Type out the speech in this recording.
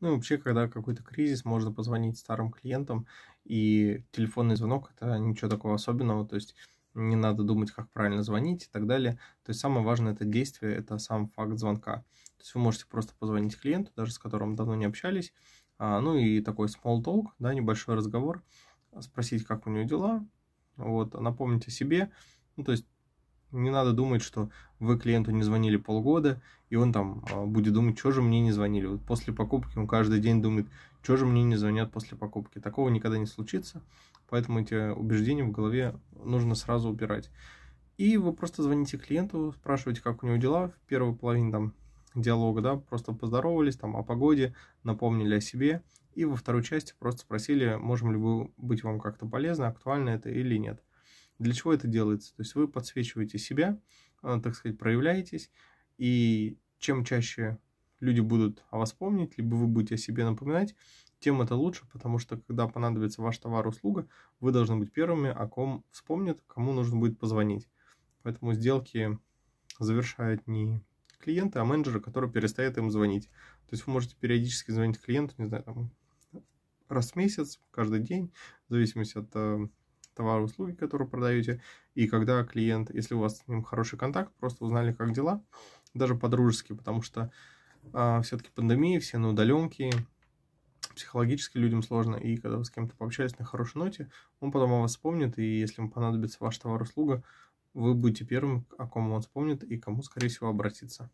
Ну вообще, когда какой-то кризис, можно позвонить старым клиентам, и телефонный звонок – это ничего такого особенного, то есть не надо думать, как правильно звонить и так далее. То есть самое важное это действие, это сам факт звонка. То есть вы можете просто позвонить клиенту, даже с которым давно не общались, а, ну и такой small talk, да, небольшой разговор, спросить, как у него дела, вот, напомнить о себе, ну, то есть не надо думать, что вы клиенту не звонили полгода, и он там а, будет думать, что же мне не звонили. Вот после покупки он каждый день думает, что же мне не звонят после покупки. Такого никогда не случится, поэтому эти убеждения в голове нужно сразу убирать. И вы просто звоните клиенту, спрашиваете, как у него дела в первой половине там диалога, да, просто поздоровались там о погоде, напомнили о себе, и во второй части просто спросили, можем ли мы быть вам как-то полезно, актуально это или нет. Для чего это делается? То есть вы подсвечиваете себя, а, так сказать, проявляетесь, и чем чаще люди будут о вас помнить, либо вы будете о себе напоминать, тем это лучше, потому что когда понадобится ваш товар, услуга, вы должны быть первыми, о ком вспомнят, кому нужно будет позвонить. Поэтому сделки завершают не клиенты, а менеджеры, которые перестают им звонить. То есть вы можете периодически звонить клиенту, не знаю, там, раз в месяц, каждый день, в зависимости от э, товары услуги, которые продаете, и когда клиент, если у вас с ним хороший контакт, просто узнали, как дела, даже по-дружески, потому что э, а, все-таки пандемия, все на удаленке, психологически людям сложно, и когда вы с кем-то пообщались на хорошей ноте, он потом о вас вспомнит, и если ему понадобится ваш товар-услуга, вы будете первым, о ком он вспомнит и кому, скорее всего, обратиться.